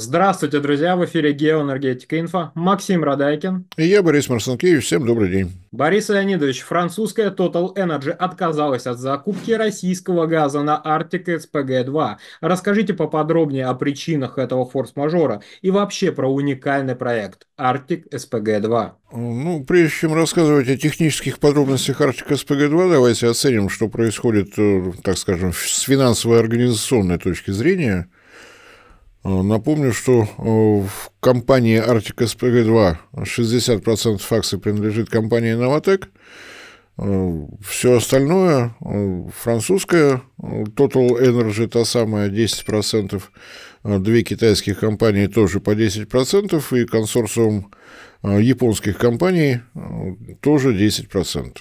Здравствуйте, друзья! В эфире «Геоэнергетика Инфо». Максим Радайкин. И я, Борис Марсенкевич. Всем добрый день. Борис Леонидович, французская Total Energy отказалась от закупки российского газа на Арктик СПГ-2. Расскажите поподробнее о причинах этого форс-мажора и вообще про уникальный проект Арктик СПГ-2. Ну, прежде чем рассказывать о технических подробностях Арктика СПГ-2, давайте оценим, что происходит, э, так скажем, с финансово-организационной точки зрения – Э, напомню, что э, в компании Arctic SPG-2 60% акций принадлежит компании Novatec, э, все остальное французское Total Energy та самая 10%, две китайских компании тоже по 10% и консорциум японских компаний тоже 10%.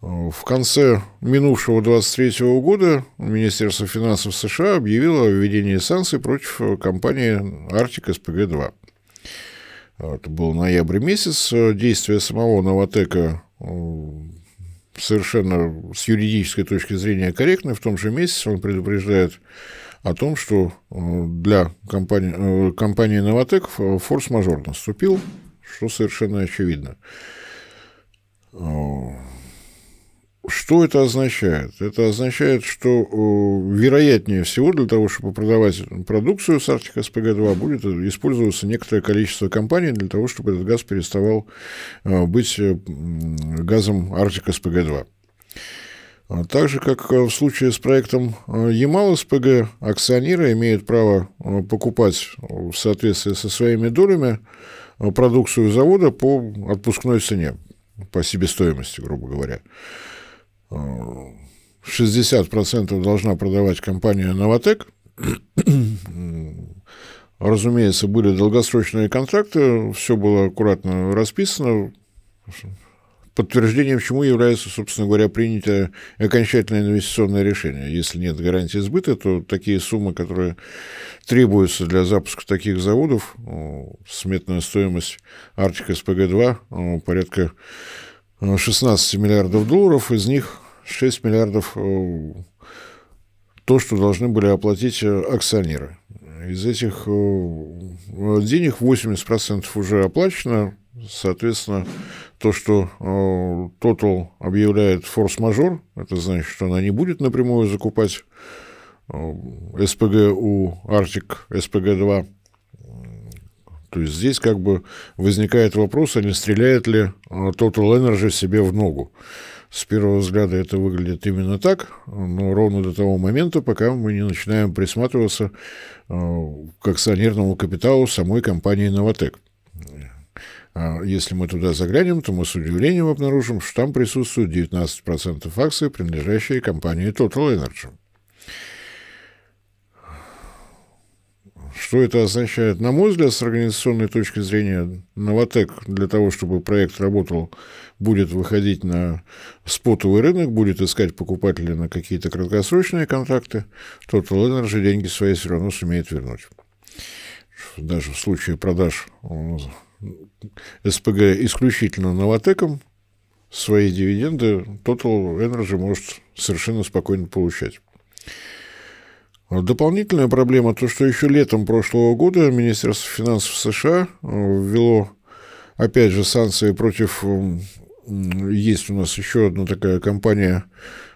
В конце минувшего 23 года Министерство финансов США объявило о введении санкций против э, компании Arctic SPG-2. Это был ноябрь месяц. Действия самого Новотека совершенно с юридической точки зрения корректны. В том же месяце он предупреждает о том, что э, для э, компании, компании Новотек форс-мажор наступил, что совершенно очевидно. Что это означает? Это означает, что э, вероятнее всего для того, чтобы продавать продукцию с Арктик СПГ-2, будет использоваться некоторое количество компаний для того, чтобы этот газ переставал э, быть э, газом Арктика СПГ-2. А так же, как в случае с проектом Ямал СПГ, акционеры имеют право покупать в соответствии со своими долями продукцию завода по отпускной цене, по себестоимости, грубо говоря. 60% должна продавать компания «Новотек». Разумеется, были долгосрочные контракты, все было аккуратно расписано, подтверждением чему является, собственно говоря, принятое окончательное инвестиционное решение. Если нет гарантии сбыта, то такие суммы, которые требуются для запуска таких заводов, сметная стоимость Арктика СПГ-2 порядка 16 э, миллиардов долларов, из них 6 миллиардов э, то, что должны были оплатить э, акционеры. Из этих денег 80% уже оплачено, соответственно, то, что Total объявляет форс-мажор, это значит, что она не будет напрямую закупать СПГ у Arctic, SPG 2 то есть здесь как бы возникает вопрос, а не стреляет ли а, Total Energy себе в ногу. С первого взгляда это выглядит именно так, но ровно до того момента, пока мы не начинаем присматриваться а, к акционерному капиталу самой компании «Новотек». А, если мы туда заглянем, то мы с удивлением обнаружим, что там присутствуют 19% акций, принадлежащие компании Total Energy. Что это означает? На мой взгляд, с организационной точки зрения, Новотек для того, чтобы проект работал, будет выходить на спотовый рынок, будет искать покупателей на какие-то краткосрочные контракты, Total Energy деньги свои все равно сумеет вернуть. Даже в случае продаж СПГ исключительно Новотеком, свои дивиденды Total Energy может совершенно спокойно получать. А дополнительная проблема то, что еще летом прошлого года Министерство финансов США э, ввело, опять же, санкции против... Эм, есть у нас еще одна такая компания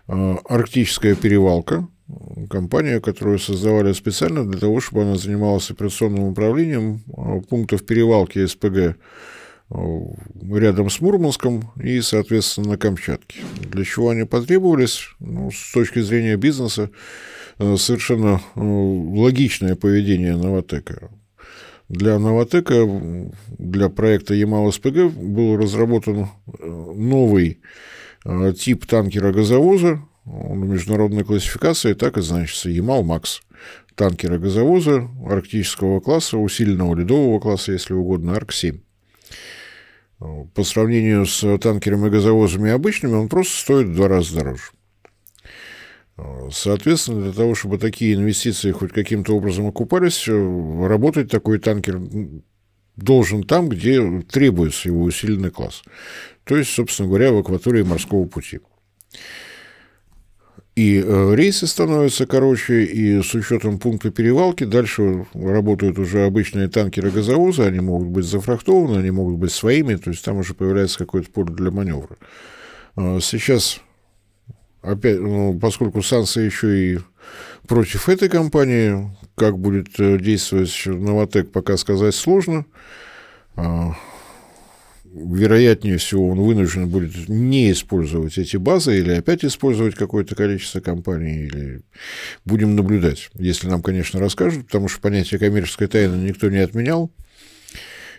э, «Арктическая перевалка», компания, которую создавали специально для того, чтобы она занималась операционным управлением э, пунктов перевалки СПГ рядом с Мурманском и, соответственно, на Камчатке. Для чего они потребовались? Ну, с точки зрения бизнеса, Э, совершенно э, логичное поведение Новотека. Для Новотека, для проекта Ямал-СПГ был разработан э, новый тип танкера-газовоза, он в международной классификации так и значится Ямал-Макс. Танкера-газовоза арктического класса, усиленного ледового класса, если угодно, Арк-7 по сравнению с танкерами газовозами обычными, он просто стоит в два раза дороже. Э, соответственно, для того, чтобы такие инвестиции хоть каким-то образом окупались, э, работать такой танкер должен там, где требуется его усиленный класс. То есть, собственно говоря, в акватории морского пути. И э, рейсы становятся короче, и с учетом пункта перевалки дальше работают уже обычные танкеры-газовозы, они могут быть зафрахтованы, они могут быть своими, то есть там уже появляется какой-то поле для маневра. Сейчас опять, ну, поскольку санкции еще и против этой компании, как будет э, действовать Новотек, пока сказать сложно. А, вероятнее всего, он вынужден будет не использовать эти базы или опять использовать какое-то количество компаний, или будем наблюдать, если нам, конечно, расскажут, потому что понятие коммерческой тайны никто не отменял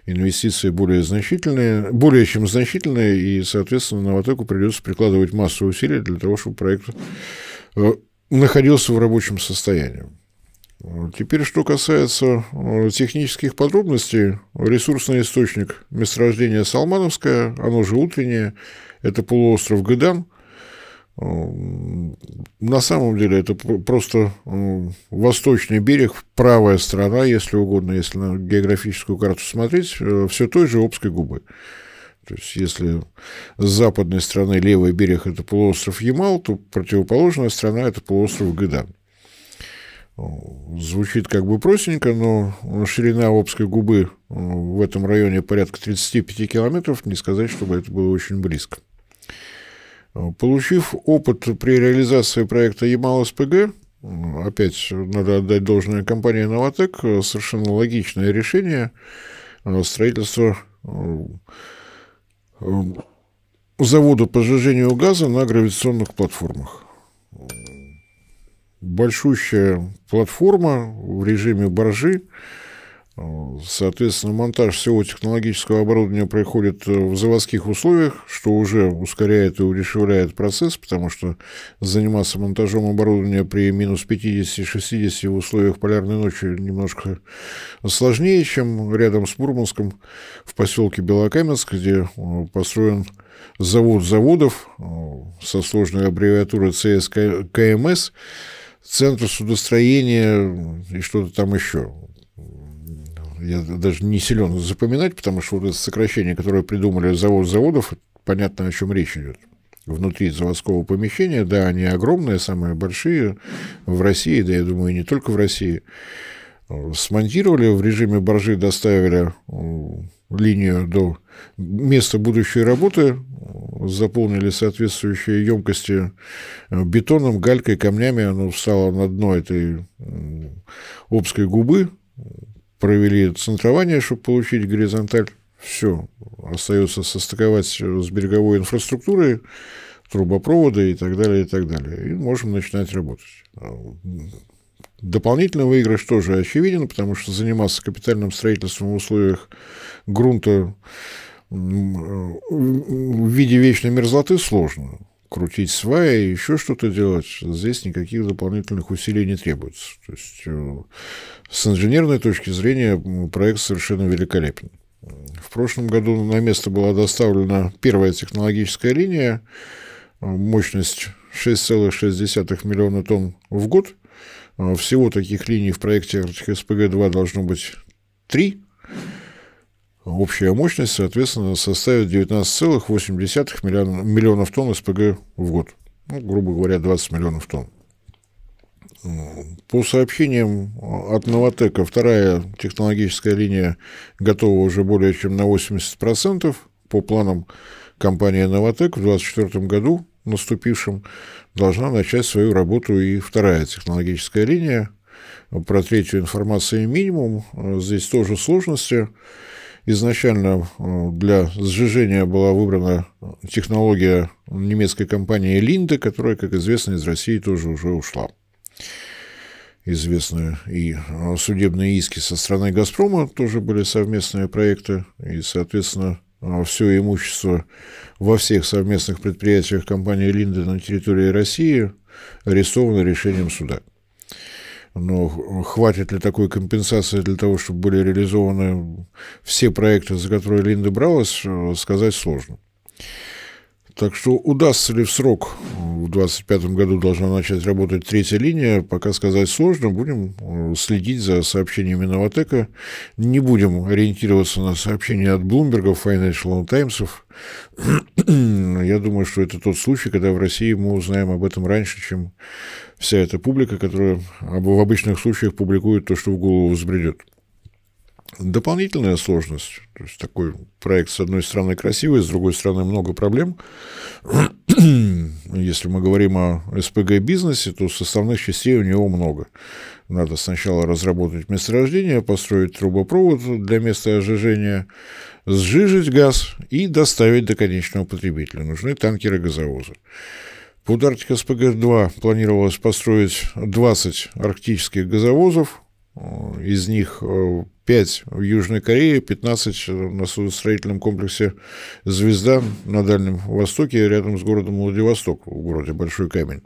инвестиции более значительные, более чем значительные, и, соответственно, Новотеку придется прикладывать массу усилий для того, чтобы проект э, находился в рабочем состоянии. Теперь, что касается э, технических подробностей, ресурсный источник месторождения Салмановское, оно же утреннее, это полуостров Гыдан – на самом деле это просто восточный берег, правая сторона, если угодно, если на географическую карту смотреть, э, все той же Обской губы. То есть, если с западной стороны левый берег – это полуостров Ямал, то противоположная сторона – это полуостров Гыдан. Звучит как бы простенько, но ширина Обской губы в этом районе порядка 35 километров, не сказать, чтобы это было очень близко. Получив опыт при реализации проекта Ямал-СПГ, опять надо отдать должное компании «Новотек», совершенно логичное решение строительство э, завода по сжижению газа на гравитационных платформах. Большущая платформа в режиме боржи – Соответственно, монтаж всего технологического оборудования происходит э, в заводских условиях, что уже ускоряет и удешевляет процесс, потому что заниматься монтажом оборудования при минус 50-60 в условиях полярной ночи немножко сложнее, чем рядом с Мурманском в поселке Белокаменск, где э, построен завод заводов э, со сложной аббревиатурой ЦСКМС, Центр судостроения и что-то там еще я даже не силен запоминать, потому что вот это сокращение, которое придумали завод заводов, понятно, о чем речь идет. Внутри заводского помещения, да, они огромные, самые большие в России, да, я думаю, и не только в России. Смонтировали в режиме боржи, доставили линию до места будущей работы, заполнили соответствующие емкости э, бетоном, галькой, камнями. Оно встало на дно этой обской губы, провели центрование, чтобы получить горизонталь. Все, остается состыковать с береговой инфраструктурой, трубопроводы и так далее, и так далее. И можем начинать работать. Дополнительный выигрыш тоже очевиден, потому что заниматься капитальным строительством в условиях грунта э, в виде вечной мерзлоты сложно крутить сваи, еще что-то делать, здесь никаких дополнительных усилий не требуется. То есть э, с инженерной точки зрения проект совершенно великолепен. В прошлом году на место была доставлена первая технологическая линия, э, мощность 6,6 миллиона тонн в год. Э, всего таких линий в проекте РТХСПГ-2 должно быть три Общая мощность, соответственно, составит 19,8 миллион, миллионов тонн СПГ в год. Ну, грубо говоря, 20 миллионов тонн. По сообщениям от Новотека, вторая технологическая линия готова уже более чем на 80%. По планам компании Новотек в 2024 году, наступившем, должна начать свою работу и вторая технологическая линия. Про третью информации минимум. Здесь тоже сложности изначально для сжижения была выбрана технология немецкой компании Линды, которая, как известно, из России тоже уже ушла. Известны и э, судебные иски со стороны «Газпрома» тоже были совместные проекты, и, соответственно, э, все имущество во всех совместных предприятиях компании Линды на территории России арестовано решением суда – но ну, хватит ли такой компенсации для того, чтобы были реализованы все проекты, за которые Линда бралась, э, сказать сложно. Так что удастся ли в срок, в 2025 году должна начать работать третья линия, пока сказать сложно, будем э, следить за сообщениями Новотека, не будем ориентироваться на сообщения от Bloomberg, Financial Times. Я думаю, что это тот случай, когда в России мы узнаем об этом раньше, чем вся эта публика, которая в обычных случаях публикует то, что в голову взбредет дополнительная сложность. То есть такой проект, с одной стороны, красивый, с другой стороны, много проблем. Если мы говорим о СПГ-бизнесе, то составных частей у него много. Надо сначала разработать месторождение, построить трубопровод для места ожижения, сжижить газ и доставить до конечного потребителя. Нужны танкеры газовозы. Под Арктик СПГ-2 планировалось построить 20 арктических газовозов, из них э, 5 в Южной Корее, 15 на судостроительном комплексе «Звезда» на Дальнем Востоке, рядом с городом Владивосток, в городе Большой Камень.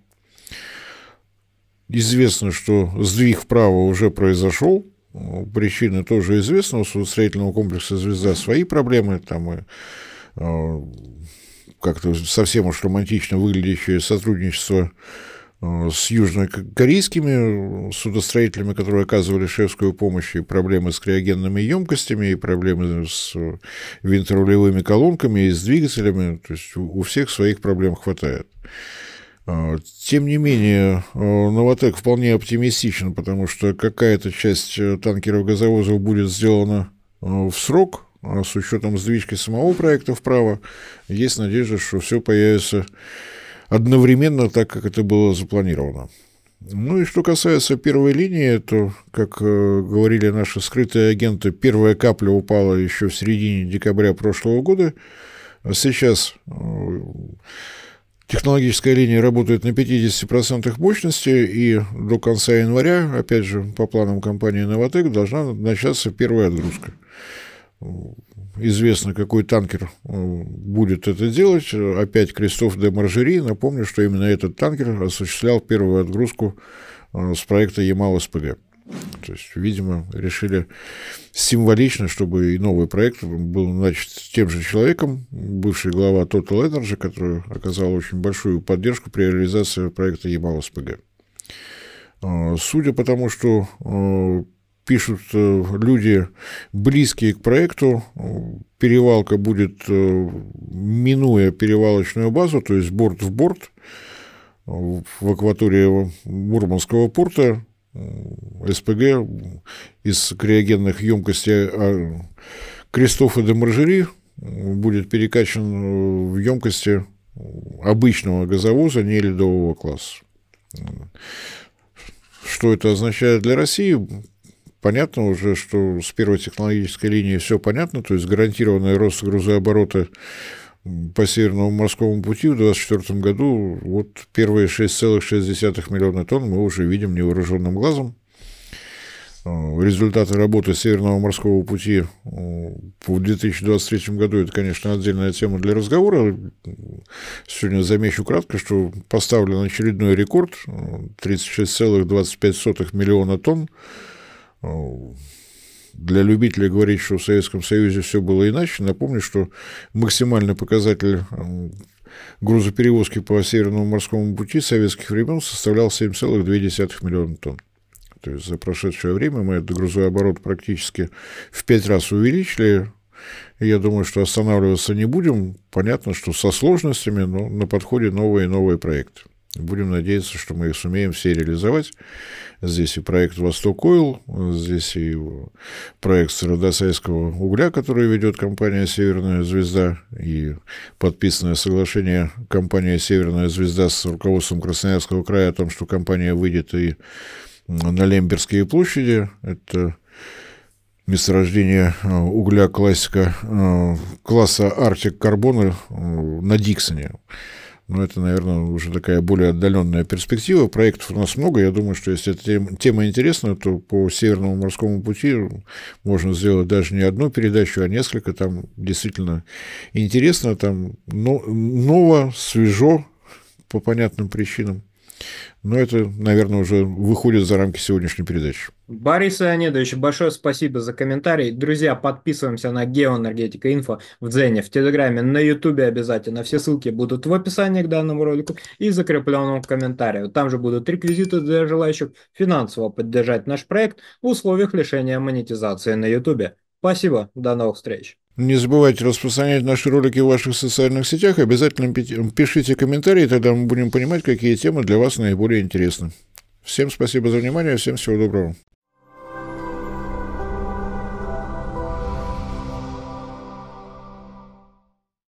Известно, что сдвиг вправо уже произошел, причины тоже известны, у судостроительного комплекса «Звезда» свои проблемы, там и э, как-то совсем уж романтично выглядящее сотрудничество Э, с южнокорейскими судостроителями, которые оказывали шефскую помощь, и проблемы с криогенными емкостями, и проблемы с винторулевыми колонками, и с двигателями. То есть у всех своих проблем хватает. А, тем не менее, э, Новотек вполне оптимистичен, потому что какая-то часть э, танкеров-газовозов будет сделана в срок, а с учетом сдвижки самого проекта вправо, есть надежда, что все появится одновременно так, как это было запланировано. Ну и что касается первой линии, то, как э, говорили наши скрытые агенты, первая капля упала еще в середине декабря прошлого года. А сейчас э, технологическая линия работает на 50% мощности, и до конца января, опять же, по планам компании «Новотек», должна начаться первая отгрузка известно, какой танкер э, будет это делать. Опять Кристоф де Маржери. Напомню, что именно этот танкер осуществлял первую отгрузку э, с проекта Ямал-СПГ. То есть, видимо, решили символично, чтобы и новый проект был начат тем же человеком, бывший глава Total Energy, который оказал очень большую поддержку при реализации проекта Ямал-СПГ. Э, судя по тому, что пишут э, люди, близкие к проекту, перевалка будет, э, минуя перевалочную базу, то есть борт в борт в акватории Мурманского порта, СПГ из криогенных емкостей а, Кристофа де Маржери будет перекачан э, в емкости обычного газовоза не ледового класса. Что это означает для России? понятно уже, что с первой технологической линии все понятно, то есть гарантированный рост грузооборота по Северному морскому пути в 2024 году вот первые 6,6 миллиона тонн мы уже видим невооруженным глазом. Э, результаты работы Северного морского пути э, в 2023 году – это, конечно, отдельная тема для разговора. Сегодня замечу кратко, что поставлен очередной рекорд э, – 36,25 миллиона тонн для любителей говорить, что в Советском Союзе все было иначе, напомню, что максимальный показатель грузоперевозки по Северному морскому пути советских времен составлял 7,2 миллиона тонн. То есть за прошедшее время мы этот грузовой оборот практически в пять раз увеличили. Я думаю, что останавливаться не будем. Понятно, что со сложностями, но на подходе новые и новые проекты. Будем надеяться, что мы их сумеем все реализовать. Здесь и проект «Восток Ойл», здесь и проект сыродосайского угля, который ведет компания «Северная звезда», и подписанное соглашение компании «Северная звезда» с руководством Красноярского края о том, что компания выйдет и на Лемберские площади. Это месторождение э, угля классика, э, класса «Арктик Карбона» э, на Диксоне но ну, это, наверное, уже такая более отдаленная перспектива. Проектов у нас много. Я думаю, что если эта тема интересна, то по Северному морскому пути можно сделать даже не одну передачу, а несколько. Там действительно интересно, там ново, свежо по понятным причинам. Но ну, это, наверное, уже выходит за рамки сегодняшней передачи. Борис Леонидович, большое спасибо за комментарий. Друзья, подписываемся на Геоэнергетика Инфо в Дзене, в Телеграме, на Ютубе обязательно. Все ссылки будут в описании к данному ролику и закрепленному комментарию. Там же будут реквизиты для желающих финансово поддержать наш проект в условиях лишения монетизации на Ютубе. Спасибо, до новых встреч. Не забывайте распространять наши ролики в ваших социальных сетях. Обязательно пишите комментарии, тогда мы будем понимать, какие темы для вас наиболее интересны. Всем спасибо за внимание, всем всего доброго.